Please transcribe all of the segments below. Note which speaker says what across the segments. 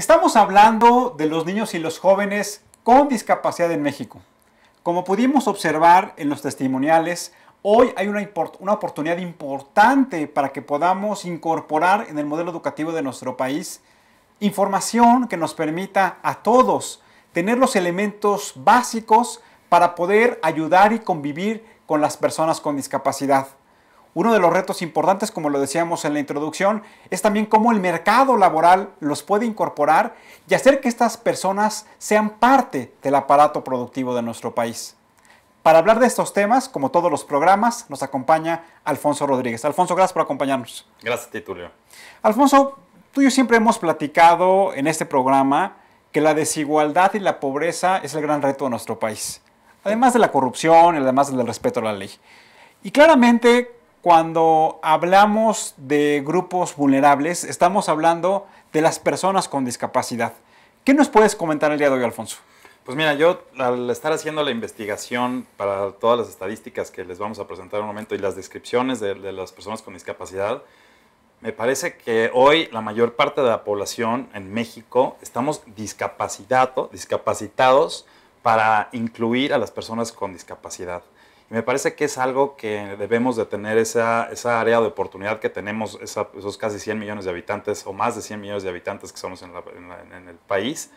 Speaker 1: Estamos hablando de los niños y los jóvenes con discapacidad en México. Como pudimos observar en los testimoniales, hoy hay una, oportunidad importante para que podamos incorporar en el modelo educativo de nuestro país información que nos permita a todos tener los elementos básicos para poder ayudar y convivir con las personas con discapacidad. Uno de los retos importantes, como lo decíamos en la introducción, es también cómo el mercado laboral los puede incorporar y hacer que estas personas sean parte del aparato productivo de nuestro país. Para hablar de estos temas, como todos los programas, nos acompaña Alfonso Rodríguez. Alfonso, gracias por acompañarnos.
Speaker 2: Gracias, Titulio.
Speaker 1: Alfonso, tú y yo siempre hemos platicado en este programa que la desigualdad y la pobreza es el gran reto de nuestro país, además de la corrupción y además del respeto a la ley. Y claramente cuando hablamos de grupos vulnerables, estamos hablando de las personas con discapacidad. ¿Qué nos puedes comentar el día de hoy, Alfonso?
Speaker 2: Pues mira, yo al estar haciendo la investigación para todas las estadísticas que les vamos a presentar en un momento y las descripciones de, de las personas con discapacidad, me parece que hoy la mayor parte de la población en México estamos discapacitado, discapacitados para incluir a las personas con discapacidad. Me parece que es algo que debemos de tener esa, esa área de oportunidad que tenemos, esos casi 100 millones de habitantes o más de 100 millones de habitantes que somos en, en el país,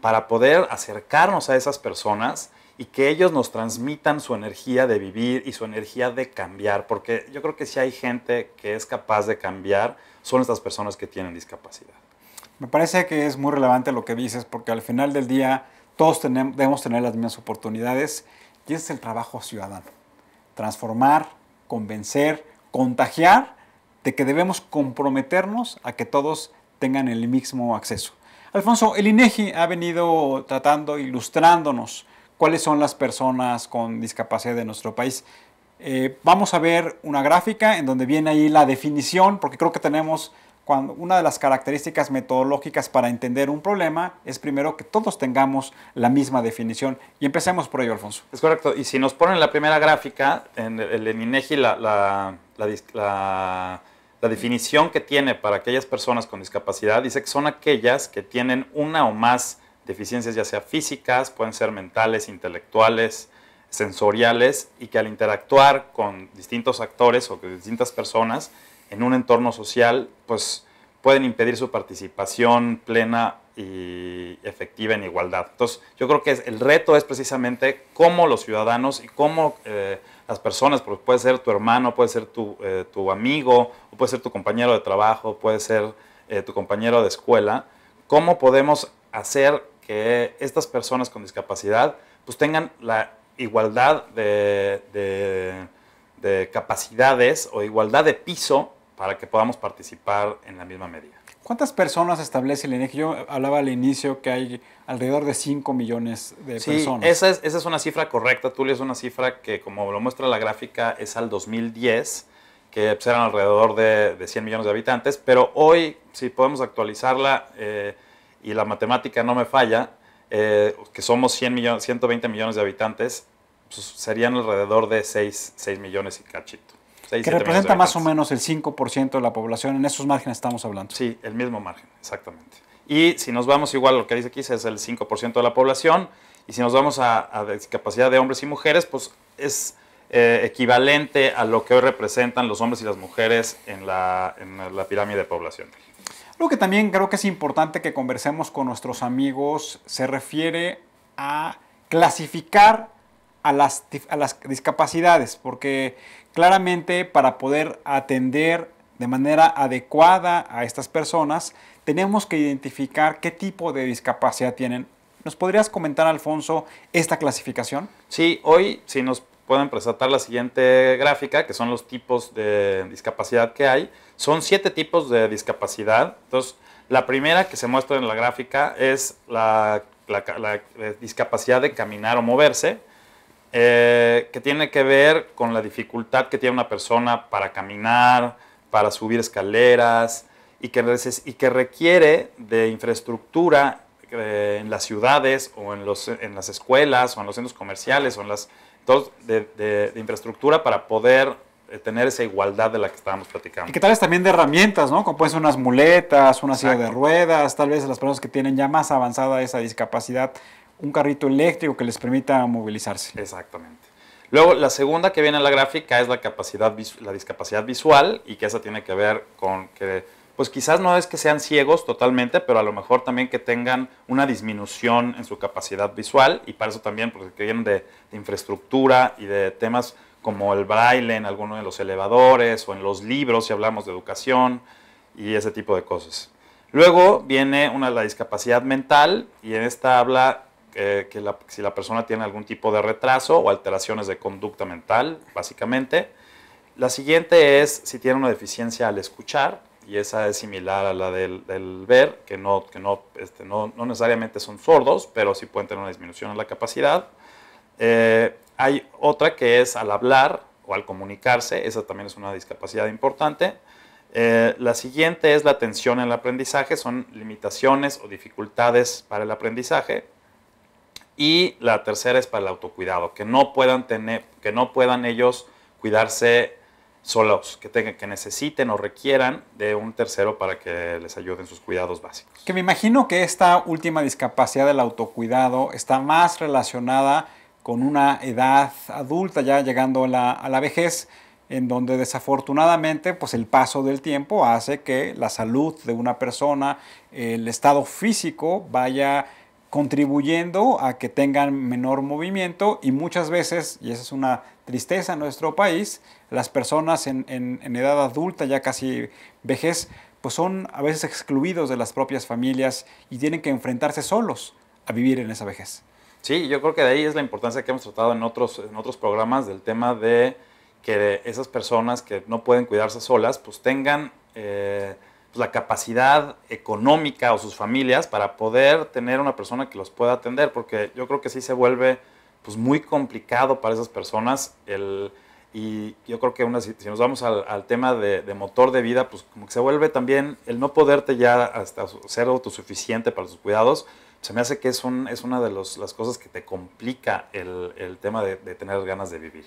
Speaker 2: para poder acercarnos a esas personas y que ellos nos transmitan su energía de vivir y su energía de cambiar, porque yo creo que si hay gente que es capaz de cambiar, son estas personas que tienen discapacidad.
Speaker 1: Me parece que es muy relevante lo que dices, porque al final del día todos tenemos, debemos tener las mismas oportunidades y ese es el trabajo ciudadano. Transformar, convencer, contagiar de que debemos comprometernos a que todos tengan el mismo acceso. Alfonso, el INEGI e ha venido tratando, ilustrándonos cuáles son las personas con discapacidad de nuestro país. Eh, vamos a ver una gráfica en donde viene ahí la definición, porque creo que tenemos cuando una de las características metodológicas para entender un problema es primero que todos tengamos la misma definición. Y empecemos por ello, Alfonso. Es correcto. Y
Speaker 2: si nos ponen la primera gráfica, en el, INEGI la, la definición que tiene para aquellas personas con discapacidad dice que son aquellas que tienen una o más deficiencias, ya sea físicas, pueden ser mentales, intelectuales, sensoriales, y que al interactuar con distintos actores o con distintas personas, en un entorno social, pues pueden impedir su participación plena y efectiva en igualdad. Entonces, yo creo que el reto es precisamente cómo los ciudadanos y cómo eh, las personas, porque puede ser tu hermano, puede ser tu, eh, amigo, puede ser tu compañero de trabajo, puede ser eh, tu compañero de escuela, cómo podemos hacer que estas personas con discapacidad pues tengan la igualdad de capacidades o igualdad de piso para que podamos participar en la misma medida.
Speaker 1: ¿Cuántas personas establece el INEGI? E Yo hablaba al inicio que hay alrededor de 5 millones de personas. Esa
Speaker 2: es, esa es una cifra correcta, Tulio, es una cifra que, como lo muestra la gráfica, es al 2010, que pues, eran alrededor de, 100 millones de habitantes, pero hoy, si podemos actualizarla eh, y la matemática no me falla, eh, que somos 100 millones, 120 millones de habitantes, pues, serían alrededor de 6, 6 millones y cachito que representa más
Speaker 1: o menos el 5% de la población, en esos márgenes estamos hablando. Sí, el mismo margen, exactamente.
Speaker 2: Y si nos vamos igual a lo que dice aquí, es el 5% de la población, y si nos vamos a, discapacidad de hombres y mujeres, pues es eh, equivalente a lo que hoy representan los hombres y las mujeres en la, en la pirámide de población.
Speaker 1: Lo que también creo que es importante que conversemos con nuestros amigos se refiere a clasificar a las, a las discapacidades, porque Claramente, para poder atender de manera adecuada a estas personas, tenemos que identificar qué tipo de discapacidad tienen. ¿Nos podrías comentar, Alfonso, esta clasificación? Sí, hoy
Speaker 2: si nos pueden presentar la siguiente gráfica, que son los tipos de discapacidad que hay. Son siete tipos de discapacidad. Entonces, la primera que se muestra en la gráfica es la, la eh, discapacidad de caminar o moverse. Eh, que tiene que ver con la dificultad que tiene una persona para caminar, para subir escaleras y que, requiere de infraestructura eh, en las ciudades o en, los, en, las escuelas o en los centros comerciales o en las de, infraestructura para poder eh, tener esa igualdad de la que estábamos platicando. Y que tal vez también
Speaker 1: de herramientas, ¿no? Como pueden ser unas muletas, una silla de ruedas, tal vez las personas que tienen ya más avanzada esa discapacidad un carrito eléctrico que les permita movilizarse. Exactamente.
Speaker 2: Luego, la segunda que viene en la gráfica es la, capacidad, la discapacidad visual y que esa tiene que ver con que, pues quizás no es que sean ciegos totalmente, pero a lo mejor también que tengan una disminución en su capacidad visual y para eso también, porque pues, vienen de, infraestructura y de temas como el braille en alguno de los elevadores o en los libros si hablamos de educación y ese tipo de cosas. Luego viene una la discapacidad mental y en esta habla eh, que si la persona tiene algún tipo de retraso o alteraciones de conducta mental, básicamente. La siguiente es si tiene una deficiencia al escuchar, y esa es similar a la del, ver, que, este, no, necesariamente son sordos, pero sí pueden tener una disminución en la capacidad. Eh, hay otra que es al hablar o al comunicarse, esa también es una discapacidad importante. Eh, la siguiente es la atención en el aprendizaje, son limitaciones o dificultades para el aprendizaje. Y la tercera es para el autocuidado, que no puedan, tener, que no puedan ellos cuidarse solos, que, tengan, que necesiten o requieran de un tercero para que les ayuden sus cuidados básicos.
Speaker 1: Que me imagino que esta última discapacidad del autocuidado está más relacionada con una edad adulta, ya llegando a la, vejez, en donde desafortunadamente pues el paso del tiempo hace que la salud de una persona, el estado físico vaya contribuyendo a que tengan menor movimiento y muchas veces, y esa es una tristeza en nuestro país, las personas en, edad adulta, ya casi vejez, pues son a veces excluidos de las propias familias y tienen que enfrentarse solos a vivir en esa vejez.
Speaker 2: Sí, yo creo que de ahí es la importancia que hemos tratado en otros, en otros programas del tema de que esas personas que no pueden cuidarse solas, pues tengan... Eh, pues, la capacidad económica o sus familias para poder tener una persona que los pueda atender, porque yo creo que sí se vuelve pues, muy complicado para esas personas Y yo creo que si, nos vamos al, tema de, motor de vida, pues como que se vuelve también el no poderte ya hasta ser autosuficiente para sus cuidados, se me hace que es, un, es una de las cosas que te complica el, el tema de, de, tener ganas de vivir.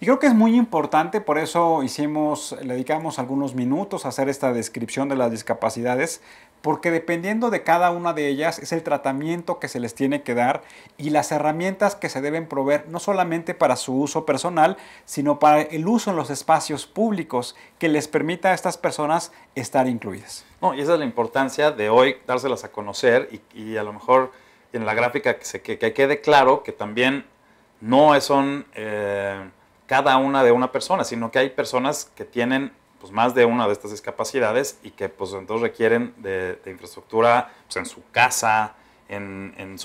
Speaker 1: Y creo que es muy importante, por eso hicimos, le dedicamos algunos minutos a hacer esta descripción de las discapacidades, porque dependiendo de cada una de ellas es el tratamiento que se les tiene que dar y las herramientas que se deben proveer no solamente para su uso personal, sino para el uso en los espacios públicos que les permita a estas personas estar incluidas.
Speaker 2: No, y esa es la importancia de hoy dárselas a conocer y, a lo mejor en la gráfica que, se, que, quede claro que también no son eh, cada una de una persona, sino que hay personas que tienen pues, más de una de estas discapacidades y que pues entonces requieren de, infraestructura pues, en su casa, en,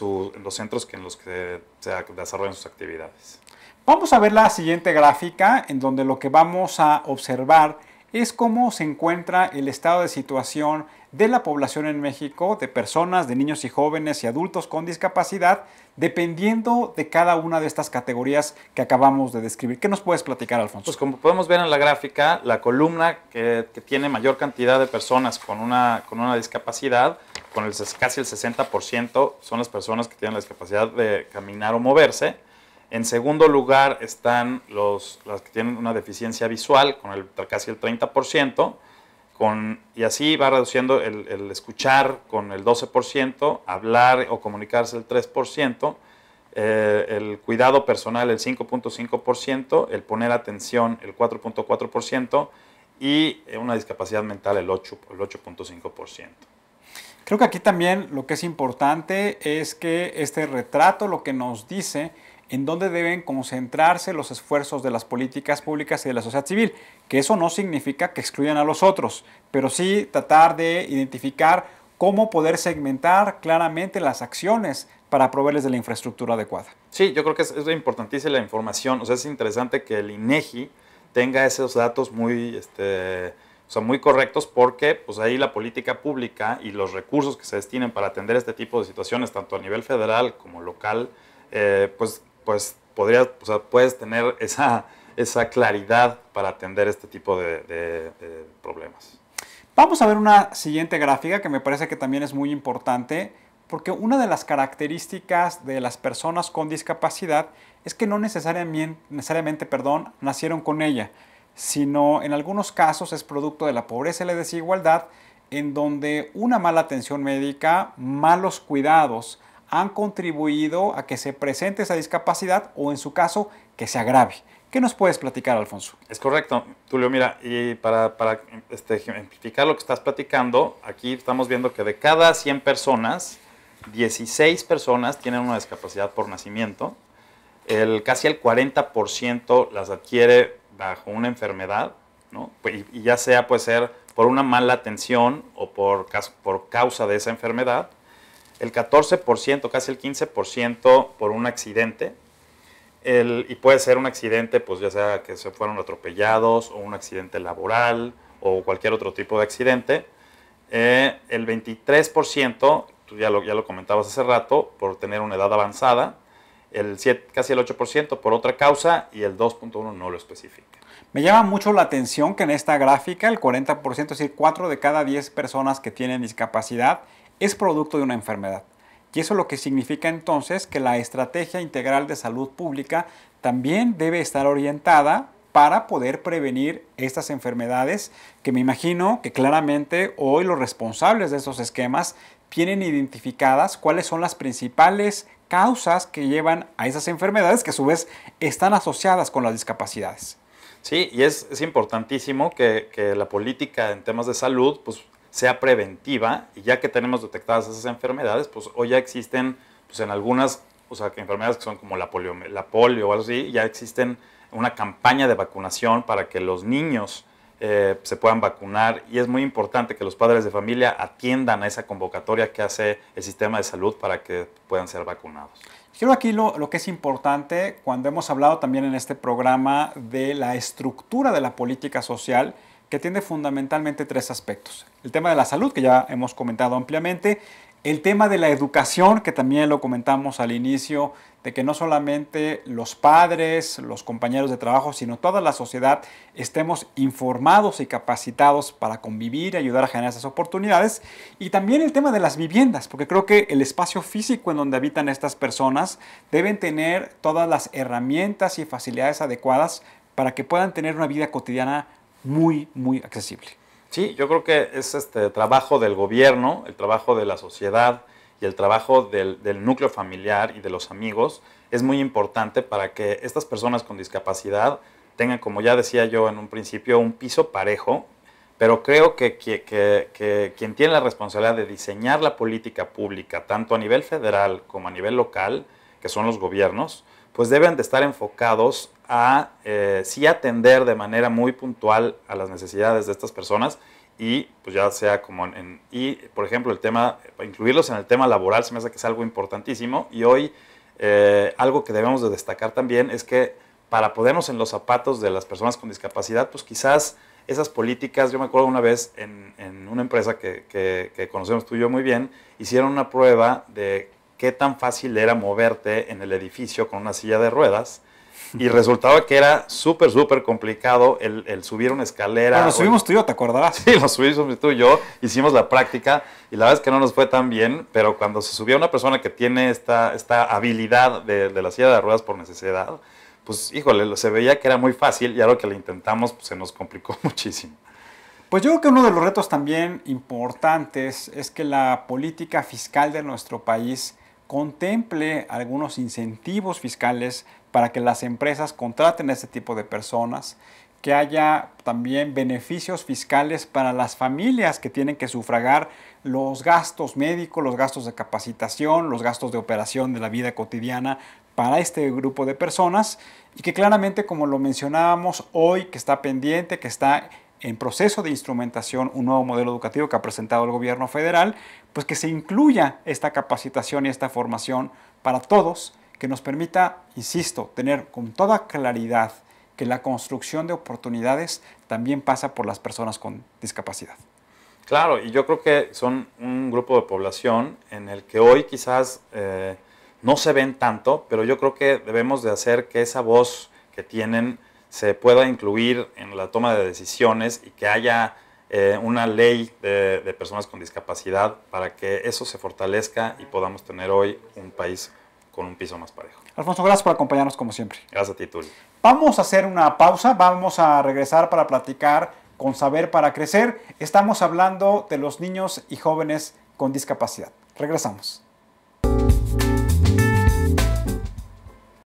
Speaker 2: los centros en los que se desarrollan sus actividades.
Speaker 1: Vamos a ver la siguiente gráfica en donde lo que vamos a observar es cómo se encuentra el estado de situación de la población en México de personas, de niños y jóvenes y adultos con discapacidad dependiendo de cada una de estas categorías que acabamos de describir. ¿Qué nos puedes platicar, Alfonso? Pues como
Speaker 2: podemos ver en la gráfica, la columna que, tiene mayor cantidad de personas con una, con una discapacidad, con el, casi el 60% son las personas que tienen la discapacidad de caminar o moverse. En segundo lugar están los, las que tienen una deficiencia visual, con el, casi el 30% y así va reduciendo el, escuchar con el 12%, hablar o comunicarse el 3%, eh, el cuidado personal el 5.5%, el poner atención el 4.4% y eh, una discapacidad mental el 8.5%. El
Speaker 1: Creo que aquí también lo que es importante es que este retrato lo que nos dice en dónde deben concentrarse los esfuerzos de las políticas públicas y de la sociedad civil, que eso no significa que excluyan a los otros, pero sí tratar de identificar cómo poder segmentar claramente las acciones para proveerles de la infraestructura adecuada.
Speaker 2: Sí, yo creo que es, importantísima la información, o sea, es interesante que el INEGI tenga esos datos muy... Este, muy correctos porque pues ahí la política pública y los recursos que se destinen para atender este tipo de situaciones, tanto a nivel federal como local, eh, pues pues puedes tener esa, claridad para atender este tipo de, problemas.
Speaker 1: Vamos a ver una siguiente gráfica que me parece que también es muy importante, porque una de las características de las personas con discapacidad es que no necesariamente, necesariamente perdón, nacieron con ella, sino en algunos casos es producto de la pobreza y la desigualdad, en donde una mala atención médica, malos cuidados, han contribuido a que se presente esa discapacidad o en su caso que se agrave. ¿Qué nos puedes platicar, Alfonso?
Speaker 2: Es correcto, Tulio. Mira, y para, para este, lo que estás platicando, aquí estamos viendo que de cada 100 personas, 16 personas tienen una discapacidad por nacimiento. El, casi el 40% las adquiere bajo una enfermedad, pues, y, ya sea puede ser por una mala atención o por, por causa de esa enfermedad el 14%, casi el 15% por un accidente. y puede ser un accidente, pues ya sea que se fueron atropellados o un accidente laboral o cualquier otro tipo de accidente. Eh, el 23%, tú ya lo, ya lo comentabas hace rato, por tener una edad avanzada. El 7, casi el 8% por otra causa
Speaker 1: y el 2.1 no lo especifica. Me llama mucho la atención que en esta gráfica el 40%, es decir, 4 de cada 10 personas que tienen discapacidad es producto de una enfermedad. Y eso lo que significa entonces que la estrategia integral de salud pública también debe estar orientada para poder prevenir estas enfermedades que me imagino que claramente hoy los responsables de esos esquemas tienen identificadas cuáles son las principales causas que llevan a esas enfermedades que a su vez están asociadas con las discapacidades.
Speaker 2: Sí, y es, es importantísimo que, que, la política en temas de salud pues, sea preventiva y ya que tenemos detectadas esas enfermedades, pues hoy ya existen, pues en algunas, o sea, que enfermedades que son como la polio, la polio o algo así, ya existen una campaña de vacunación para que los niños eh, se puedan vacunar y es muy importante que los padres de familia atiendan a esa convocatoria que hace el sistema de salud para que puedan ser vacunados.
Speaker 1: Quiero aquí lo, lo, que es importante, cuando hemos hablado también en este programa de la estructura de la política social, que tiene fundamentalmente tres aspectos. El tema de la salud, que ya hemos comentado ampliamente, el tema de la educación, que también lo comentamos al inicio, de que no solamente los padres, los compañeros de trabajo, sino toda la sociedad estemos informados y capacitados para convivir, y ayudar a generar esas oportunidades. Y también el tema de las viviendas, porque creo que el espacio físico en donde habitan estas personas deben tener todas las herramientas y facilidades adecuadas para que puedan tener una vida cotidiana muy, muy accesible. Sí,
Speaker 2: yo creo que es este trabajo del gobierno, el trabajo de la sociedad y el trabajo del, del núcleo familiar y de los amigos es muy importante para que estas personas con discapacidad tengan, como ya decía yo en un principio, un piso parejo, pero creo que, que, que, que, quien tiene la responsabilidad de diseñar la política pública, tanto a nivel federal como a nivel local, que son los gobiernos, pues deben de estar enfocados a eh, sí atender de manera muy puntual a las necesidades de estas personas y pues ya sea como y por ejemplo el tema incluirlos en el tema laboral se me hace que es algo importantísimo y hoy eh, algo que debemos de destacar también es que para ponernos en los zapatos de las personas con discapacidad pues quizás esas políticas, yo me acuerdo una vez en, una empresa que, que, conocemos tú y yo muy bien, hicieron una prueba de qué tan fácil era moverte en el edificio con una silla de ruedas. Y resultaba que era súper, súper complicado el, subir una escalera. Bueno, lo subimos
Speaker 1: tú y yo, ¿te acordarás? Sí, lo
Speaker 2: subimos tú y yo, hicimos la práctica y la verdad es que no nos fue tan bien, pero cuando se subía una persona que tiene esta, esta habilidad de, la silla de ruedas por necesidad, pues híjole, se veía que era muy fácil y ahora que lo intentamos pues, se nos complicó muchísimo.
Speaker 1: Pues yo creo que uno de los retos también importantes es que la política fiscal de nuestro país contemple algunos incentivos fiscales para que las empresas contraten a este tipo de personas, que haya también beneficios fiscales para las familias que tienen que sufragar los gastos médicos, los gastos de capacitación, los gastos de operación de la vida cotidiana para este grupo de personas y que claramente como lo mencionábamos hoy que está pendiente, que está en proceso de instrumentación un nuevo modelo educativo que ha presentado el gobierno federal, pues que se incluya esta capacitación y esta formación para todos, que nos permita, insisto, tener con toda claridad que la construcción de oportunidades también pasa por las personas con discapacidad.
Speaker 2: Claro, y yo creo que son un grupo de población en el que hoy quizás eh, no se ven tanto, pero yo creo que debemos de hacer que esa voz que tienen se pueda incluir en la toma de decisiones y que haya eh, una ley de, personas con discapacidad para que eso se fortalezca y podamos tener hoy un país con un piso más parejo.
Speaker 1: Alfonso, gracias por acompañarnos como siempre. Gracias a ti, Tulio. Vamos a hacer una pausa, vamos a regresar para platicar con Saber para Crecer. Estamos hablando de los niños y jóvenes con discapacidad. Regresamos.